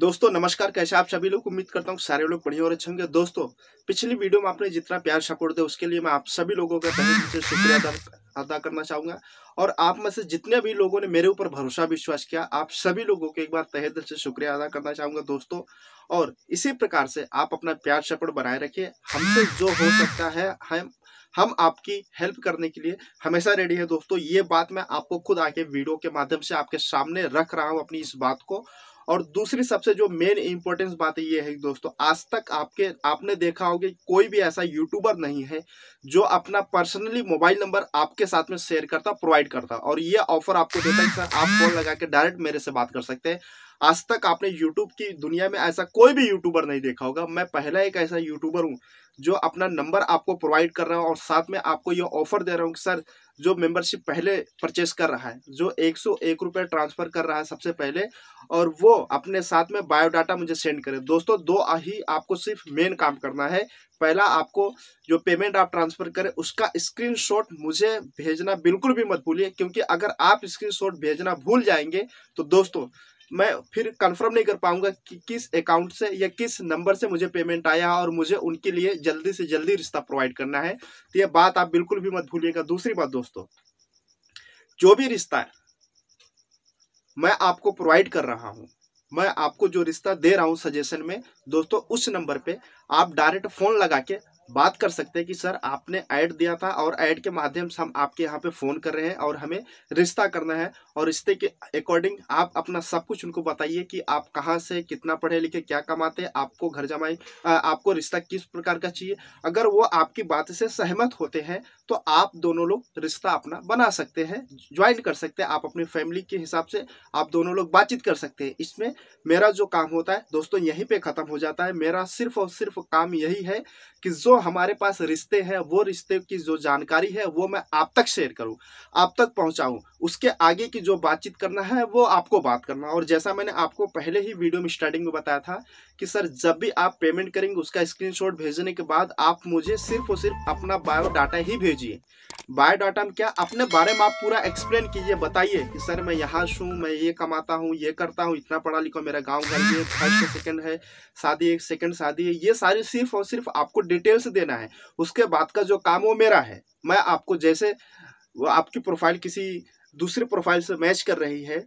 दोस्तों नमस्कार कैसे आप सभी लोग उम्मीद करता हूँ सारे लोग बढ़िया और अच्छे होंगे दोस्तों पिछली वीडियो में आपने जितना प्यार सपोर्ट दिया उसके लिए मैं आप सभी लोगों का से शुक्रिया अदा करना चाहूंगा और आप में से जितने भी लोगों ने मेरे ऊपर भरोसा विश्वास किया आप सभी लोगों के एक बार तहे दिल से शुक्रिया अदा करना चाहूंगा दोस्तों और इसी प्रकार से आप अपना प्यार सपोर्ट बनाए रखिये हमसे जो हो सकता है हम हम आपकी हेल्प करने के लिए हमेशा रेडी है दोस्तों ये बात मैं आपको खुद आके वीडियो के माध्यम से आपके सामने रख रहा हूँ अपनी इस बात को और दूसरी सबसे जो मेन इंपॉर्टेंस बात ये है दोस्तों आज तक आपके आपने देखा होगा कोई भी ऐसा यूट्यूबर नहीं है जो अपना पर्सनली मोबाइल नंबर आपके साथ में शेयर करता प्रोवाइड करता और ये ऑफर आपको देता है सर आप फोन लगा के डायरेक्ट मेरे से बात कर सकते हैं आज तक आपने यूट्यूब की दुनिया में ऐसा कोई भी यूट्यूबर नहीं देखा होगा मैं पहला एक ऐसा यूट्यूबर हूँ जो अपना नंबर आपको प्रोवाइड कर रहा हूँ और साथ में आपको ये ऑफर दे रहा हूँ कि सर जो मेंबरशिप पहले परचेस कर रहा है जो एक सौ एक रुपये ट्रांसफ़र कर रहा है सबसे पहले और वो अपने साथ में बायोडाटा मुझे सेंड करें दोस्तों दो ही आपको सिर्फ मेन काम करना है पहला आपको जो पेमेंट आप ट्रांसफ़र करें उसका स्क्रीनशॉट मुझे भेजना बिल्कुल भी मत भूलिए क्योंकि अगर आप स्क्रीनशॉट भेजना भूल जाएंगे तो दोस्तों मैं फिर कंफर्म नहीं कर पाऊंगा कि किस अकाउंट से या किस नंबर से मुझे पेमेंट आया और मुझे उनके लिए जल्दी से जल्दी रिश्ता प्रोवाइड करना है तो यह बात आप बिल्कुल भी मत भूलिएगा दूसरी बात दोस्तों जो भी रिश्ता है मैं आपको प्रोवाइड कर रहा हूं मैं आपको जो रिश्ता दे रहा हूं सजेशन में दोस्तों उस नंबर पे आप डायरेक्ट फ़ोन लगा के बात कर सकते हैं कि सर आपने ऐड दिया था और ऐड के माध्यम से हम आपके यहाँ पे फ़ोन कर रहे हैं और हमें रिश्ता करना है और रिश्ते के अकॉर्डिंग आप अपना सब कुछ उनको बताइए कि आप कहाँ से कितना पढ़े लिखे क्या कमाते हैं आपको घर जमाई आपको रिश्ता किस प्रकार का चाहिए अगर वो आपकी बात से सहमत होते हैं तो आप दोनों लोग रिश्ता अपना बना सकते हैं ज्वाइन कर सकते हैं आप अपनी फैमिली के हिसाब से आप दोनों लोग बातचीत कर सकते हैं इसमें मेरा जो काम होता है दोस्तों यहीं पे ख़त्म हो जाता है मेरा सिर्फ और सिर्फ काम यही है कि जो हमारे पास रिश्ते हैं वो रिश्ते की जो जानकारी है वो मैं आप तक शेयर करूँ आप तक पहुँचाऊँ उसके आगे की जो बातचीत करना है वो आपको बात करना और जैसा मैंने आपको पहले ही वीडियो में स्टार्टिंग में बताया था कि सर जब भी आप पेमेंट करेंगे उसका स्क्रीनशॉट भेजने के बाद आप मुझे सिर्फ और सिर्फ अपना बायोडाटा ही भेजिए बायोडाटा में क्या अपने बारे में आप पूरा एक्सप्लेन कीजिए बताइए कि सर मैं यहाँ से हूँ मैं ये कमाता हूँ ये करता हूँ इतना पढ़ा लिखा मेरा गाँव घर ये फर्स्ट सेकेंड है शादी एक सेकेंड शादी है ये सारी सिर्फ और सिर्फ आपको डिटेल्स देना है उसके बाद का जो काम वो मेरा है मैं आपको जैसे वो आपकी प्रोफाइल किसी दूसरे प्रोफाइल से मैच कर रही है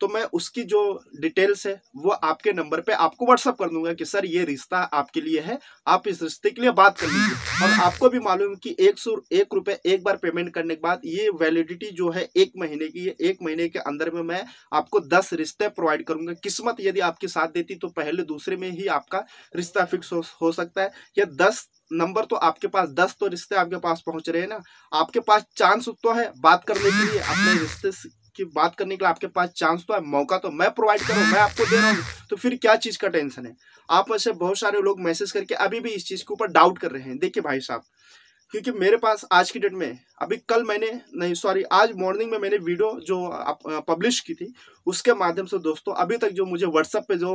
तो मैं उसकी जो डिटेल्स है वो आपके नंबर पे आपको व्हाट्सअप कर दूंगा कि सर ये रिश्ता आपके लिए है आप इस रिश्ते के लिए बात कर लीजिए और आपको भी मालूम है कि एक सौ एक रुपये एक बार पेमेंट करने के बाद ये वैलिडिटी जो है एक महीने की है एक महीने के अंदर में मैं आपको दस रिश्ते प्रोवाइड करूंगा किस्मत यदि आपके साथ देती तो पहले दूसरे में ही आपका रिश्ता फिक्स हो, हो सकता है या दस नंबर तो आपके पास दस तो रिश्ते आपके पास पहुंच रहे हैं ना आपके पास चांस तो है बात करने के लिए अपने रिश्ते की बात करने के लिए आपके पास चांस तो है मौका तो मैं प्रोवाइड करूँ मैं आपको दे रहा हूँ तो फिर क्या चीज़ का टेंशन है आप ऐसे बहुत सारे लोग मैसेज करके अभी भी इस चीज़ के ऊपर डाउट कर रहे हैं देखिए भाई साहब क्योंकि मेरे पास आज की डेट में अभी कल मैंने नहीं सॉरी आज मॉर्निंग में मैंने वीडियो जो पब्लिश की थी उसके माध्यम से दोस्तों अभी तक जो मुझे व्हाट्सएप पे जो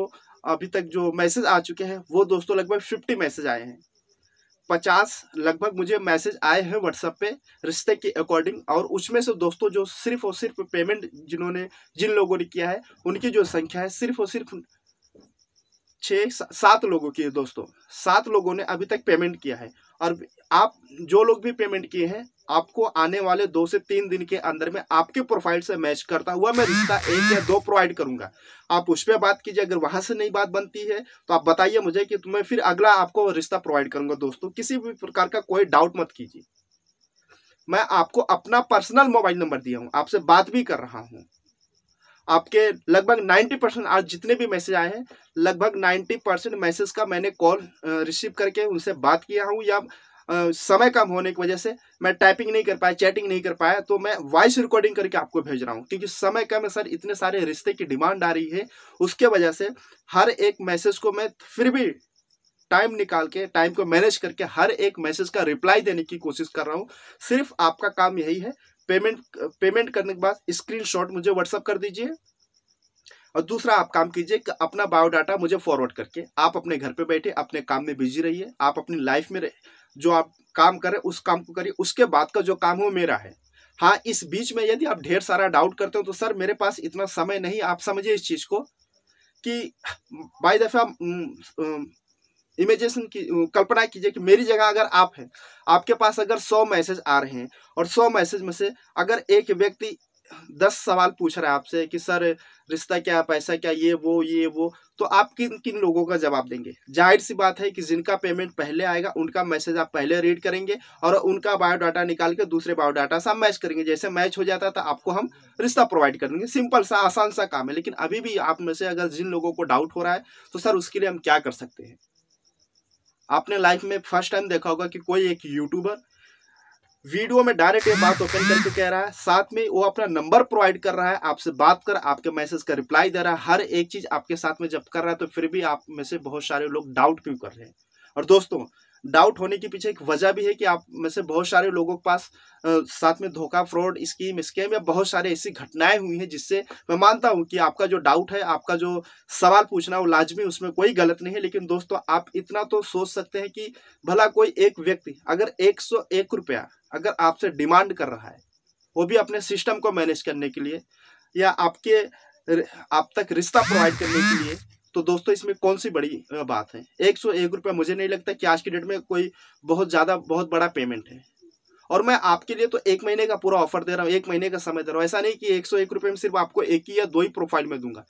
अभी तक जो मैसेज आ चुके हैं वो दोस्तों लगभग फिफ्टी मैसेज आए हैं पचास लगभग मुझे मैसेज आए हैं व्हाट्सएप पे रिश्ते के अकॉर्डिंग और उसमें से दोस्तों जो सिर्फ और सिर्फ पेमेंट जिन्होंने जिन लोगों ने किया है उनकी जो संख्या है सिर्फ और सिर्फ छः सात लोगों की है दोस्तों सात लोगों ने अभी तक पेमेंट किया है और आप जो लोग भी पेमेंट किए हैं आपको आने वाले दो से तीन दिन के अंदर में आपके प्रोफाइल से मैच करता हुआ मैं रिश्ता एक या दो प्रोवाइड करूंगा आप उस पर बात कीजिए अगर वहां से नहीं बात बनती है तो आप बताइए मुझे कि तो मैं फिर अगला आपको रिश्ता प्रोवाइड करूंगा दोस्तों किसी भी प्रकार का कोई डाउट मत कीजिए मैं आपको अपना पर्सनल मोबाइल नंबर दिया हूँ आपसे बात भी कर रहा हूँ आपके लगभग 90 परसेंट आज जितने भी मैसेज आए हैं लगभग 90 परसेंट मैसेज का मैंने कॉल रिसीव करके उनसे बात किया हूँ या समय कम होने की वजह से मैं टाइपिंग नहीं कर पाया चैटिंग नहीं कर पाया तो मैं वॉइस रिकॉर्डिंग करके आपको भेज रहा हूँ क्योंकि समय कम है सर इतने सारे रिश्ते की डिमांड आ रही है उसके वजह से हर एक मैसेज को मैं फिर भी टाइम निकाल के टाइम को मैनेज करके हर एक मैसेज का रिप्लाई देने की कोशिश कर रहा हूँ सिर्फ आपका काम यही है पेमेंट पेमेंट करने के बाद स्क्रीनशॉट मुझे व्हाट्सअप कर दीजिए और दूसरा आप काम कीजिए कि अपना बायोडाटा मुझे फॉरवर्ड करके आप अपने घर पे बैठे अपने काम में बिजी रहिए आप अपनी लाइफ में जो आप काम करें उस काम को करिए उसके बाद का जो काम हो मेरा है हाँ इस बीच में यदि आप ढेर सारा डाउट करते हो तो सर मेरे पास इतना समय नहीं आप समझिए इस चीज़ को कि बाई दफ़ा इमेजिनेशन की कल्पना कीजिए कि मेरी जगह अगर आप हैं आपके पास अगर सौ मैसेज आ रहे हैं और सौ मैसेज में से अगर एक व्यक्ति दस सवाल पूछ रहा है आपसे कि सर रिश्ता क्या पैसा क्या ये वो ये वो तो आप किन किन लोगों का जवाब देंगे जाहिर सी बात है कि जिनका पेमेंट पहले आएगा उनका मैसेज आप पहले रीड करेंगे और उनका बायोडाटा निकाल के दूसरे बायोडाटा से मैच करेंगे जैसे मैच हो जाता है तो आपको हम रिश्ता प्रोवाइड कर देंगे सिंपल सा आसान सा काम है लेकिन अभी भी आप में से अगर जिन लोगों को डाउट हो रहा है तो सर उसके लिए हम क्या कर सकते हैं आपने लाइफ में फर्स्ट टाइम देखा होगा कि कोई एक यूट्यूबर वीडियो में डायरेक्ट ये बात ओपन करके कह रहा है साथ में वो अपना नंबर प्रोवाइड कर रहा है आपसे बात कर आपके मैसेज का रिप्लाई दे रहा है हर एक चीज आपके साथ में जब कर रहा है तो फिर भी आप में से बहुत सारे लोग डाउट क्यों कर रहे हैं और दोस्तों डाउट होने के पीछे एक वजह भी है कि आप में से बहुत सारे लोगों के पास आ, साथ में धोखा फ्रॉड स्कीम स्कैम या बहुत सारे ऐसी घटनाएं हुई हैं जिससे मैं मानता हूं कि आपका जो डाउट है आपका जो सवाल पूछना वो लाजमी उसमें कोई गलत नहीं है लेकिन दोस्तों आप इतना तो सोच सकते हैं कि भला कोई एक व्यक्ति अगर एक सौ एक रुपया अगर आपसे डिमांड कर रहा है वो भी अपने सिस्टम को मैनेज करने के लिए या आपके आप तक रिश्ता प्रोवाइड करने के लिए तो दोस्तों इसमें कौन सी बड़ी बात है एक सौ एक रुपया मुझे नहीं लगता कि आज की डेट में कोई बहुत ज़्यादा बहुत बड़ा पेमेंट है और मैं आपके लिए तो एक महीने का पूरा ऑफर दे रहा हूँ एक महीने का समय दे रहा हूँ ऐसा नहीं कि एक सौ एक रुपये में सिर्फ आपको एक ही या दो ही प्रोफाइल में दूंगा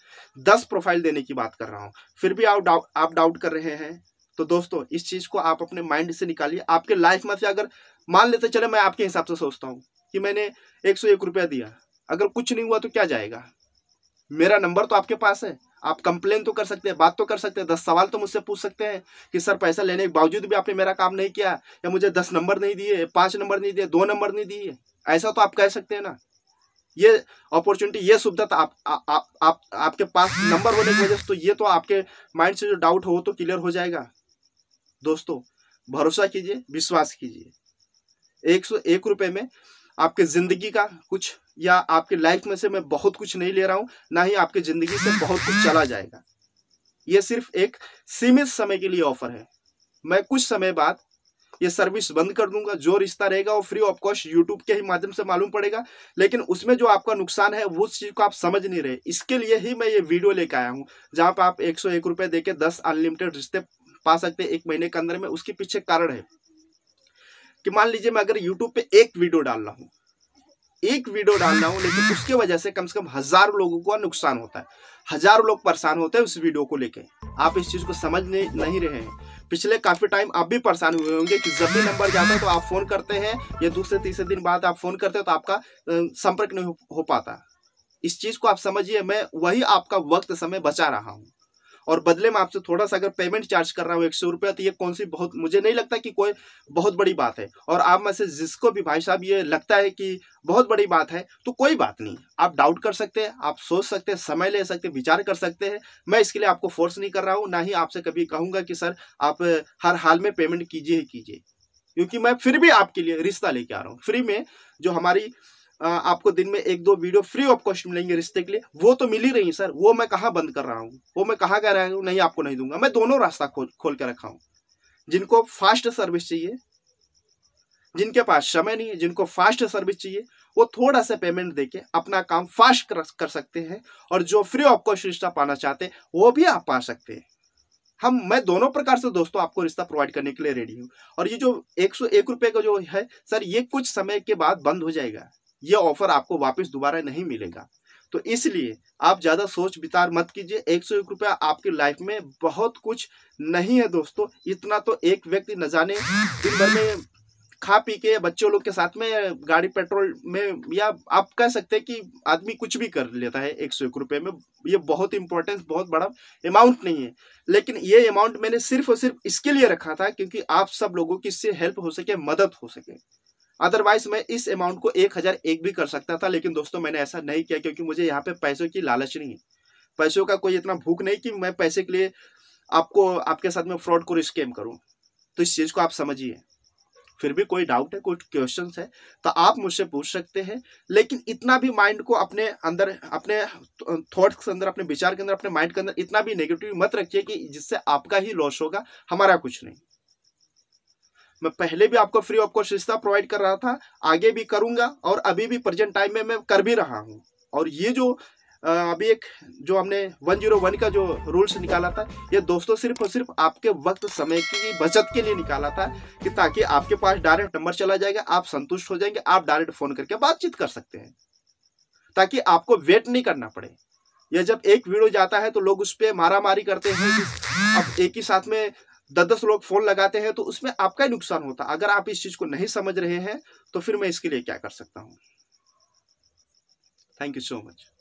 दस प्रोफाइल देने की बात कर रहा हूँ फिर भी आप डाउट आप डाउट कर रहे हैं तो दोस्तों इस चीज़ को आप अपने माइंड से निकालिए आपके लाइफ में से अगर मान लेते चले मैं आपके हिसाब से सोचता हूँ कि मैंने एक सौ एक रुपया दिया अगर कुछ नहीं हुआ तो क्या जाएगा मेरा नंबर तो आपके पास है आप कंप्लेन तो कर सकते हैं बात तो कर सकते हैं दस सवाल तो मुझसे पूछ सकते हैं कि सर पैसा लेने के बावजूद भी आपने मेरा काम नहीं किया या मुझे दस नंबर नहीं दिए पाँच नंबर नहीं दिए दो नंबर नहीं दिए ऐसा तो आप कह सकते हैं ना ये अपॉर्चुनिटी ये सुविधा तो आप, आप, आप, आप आपके पास नंबर होने की वजह से तो ये तो आपके माइंड से जो डाउट हो तो क्लियर हो जाएगा दोस्तों भरोसा कीजिए विश्वास कीजिए एक सौ एक रुपये में आपके ज़िंदगी का कुछ या आपके लाइफ में से मैं बहुत कुछ नहीं ले रहा हूँ ना ही आपके ज़िंदगी से बहुत कुछ चला जाएगा ये सिर्फ एक सीमित समय के लिए ऑफर है मैं कुछ समय बाद ये सर्विस बंद कर दूंगा जो रिश्ता रहेगा वो फ्री ऑफ कॉस्ट यूट्यूब के ही माध्यम से मालूम पड़ेगा लेकिन उसमें जो आपका नुकसान है वो चीज़ को आप समझ नहीं रहे इसके लिए ही मैं ये वीडियो लेकर आया हूँ जहाँ पर आप एक सौ एक रुपये दे के दस अनलिमिटेड रिश्ते पा सकते हैं एक महीने के अंदर में उसके पीछे कारण है कि मान लीजिए मैं अगर यूट्यूब पे एक वीडियो डाल रहा हूँ एक वीडियो डाल रहा हूँ लेकिन उसके वजह से कम से कम हजारों लोगों को नुकसान होता है हजारों लोग परेशान होते हैं उस वीडियो को लेकर आप इस चीज़ को समझ नहीं, रहे हैं पिछले काफ़ी टाइम आप भी परेशान हुए होंगे कि जब भी नंबर जाता है तो आप फ़ोन करते हैं या दूसरे तीसरे दिन बाद आप फ़ोन करते हैं तो आपका संपर्क नहीं हो पाता इस चीज़ को आप समझिए मैं वही आपका वक्त समय बचा रहा हूँ और बदले में आपसे थोड़ा सा अगर पेमेंट चार्ज कर रहा हूँ एक सौ रुपया तो ये कौन सी बहुत मुझे नहीं लगता कि कोई बहुत बड़ी बात है और आप में से जिसको भी भाई साहब ये लगता है कि बहुत बड़ी बात है तो कोई बात नहीं आप डाउट कर सकते हैं आप सोच सकते हैं समय ले सकते विचार कर सकते हैं मैं इसके लिए आपको फोर्स नहीं कर रहा हूँ ना ही आपसे कभी कहूँगा कि सर आप हर हाल में पेमेंट कीजिए कीजिए क्योंकि मैं फिर भी आपके लिए रिश्ता लेके आ रहा हूँ फ्री में जो हमारी आपको दिन में एक दो वीडियो फ्री ऑफ कॉस्ट मिलेंगे रिश्ते के लिए वो तो मिल ही रही सर वो मैं कहाँ बंद कर रहा हूँ वो मैं कहाँ कह रहा हूँ नहीं आपको नहीं दूंगा मैं दोनों रास्ता खोल खोल के रखा हूँ जिनको फास्ट सर्विस चाहिए जिनके पास समय नहीं है जिनको फास्ट सर्विस चाहिए वो थोड़ा सा पेमेंट देके अपना काम फास्ट कर, कर सकते हैं और जो फ्री ऑफ कॉस्ट रिश्ता पाना चाहते हैं वो भी आप पा सकते हैं हम मैं दोनों प्रकार से दोस्तों आपको रिश्ता प्रोवाइड करने के लिए रेडी हूँ और ये जो एक सौ एक रुपये का जो है सर ये कुछ समय के बाद बंद हो जाएगा ये ऑफर आपको वापस दोबारा नहीं मिलेगा तो इसलिए आप ज़्यादा सोच विचार मत कीजिए एक सौ एक रुपया आपकी लाइफ में बहुत कुछ नहीं है दोस्तों इतना तो एक व्यक्ति न जाने दिन भर में खा पी के बच्चों लोग के साथ में गाड़ी पेट्रोल में या आप कह सकते हैं कि आदमी कुछ भी कर लेता है एक सौ एक रुपये में ये बहुत इंपॉर्टेंस बहुत बड़ा अमाउंट नहीं है लेकिन ये अमाउंट मैंने सिर्फ और सिर्फ इसके लिए रखा था क्योंकि आप सब लोगों की इससे हेल्प हो सके मदद हो सके अदरवाइज मैं इस अमाउंट को एक हज़ार एक भी कर सकता था लेकिन दोस्तों मैंने ऐसा नहीं किया क्योंकि मुझे यहाँ पे पैसों की लालच नहीं है पैसों का कोई इतना भूख नहीं कि मैं पैसे के लिए आपको आपके साथ में फ्रॉड करूँ स्कैम करूँ तो इस चीज़ को आप समझिए फिर भी कोई डाउट है कोई क्वेश्चन है तो आप मुझसे पूछ सकते हैं लेकिन इतना भी माइंड को अपने अंदर अपने थॉट्स के अंदर अपने विचार के अंदर अपने माइंड के अंदर इतना भी नेगेटिव मत रखिए कि जिससे आपका ही लॉस होगा हमारा कुछ नहीं मैं पहले भी आपको फ्री ऑफ कॉस्ट रिश्ता प्रोवाइड कर रहा था आगे भी करूंगा और अभी भी प्रेजेंट टाइम में मैं कर भी रहा हूँ और ये जो अभी एक जो हमने 101 का जो रूल्स निकाला था ये दोस्तों सिर्फ और सिर्फ आपके वक्त समय की बचत के लिए निकाला था कि ताकि आपके पास डायरेक्ट नंबर चला जाएगा आप संतुष्ट हो जाएंगे आप डायरेक्ट फोन करके बातचीत कर सकते हैं ताकि आपको वेट नहीं करना पड़े या जब एक वीडियो जाता है तो लोग उस पर मारा मारी करते हैं कि अब एक ही साथ में दस दस लोग फोन लगाते हैं तो उसमें आपका ही नुकसान होता है अगर आप इस चीज को नहीं समझ रहे हैं तो फिर मैं इसके लिए क्या कर सकता हूं थैंक यू सो मच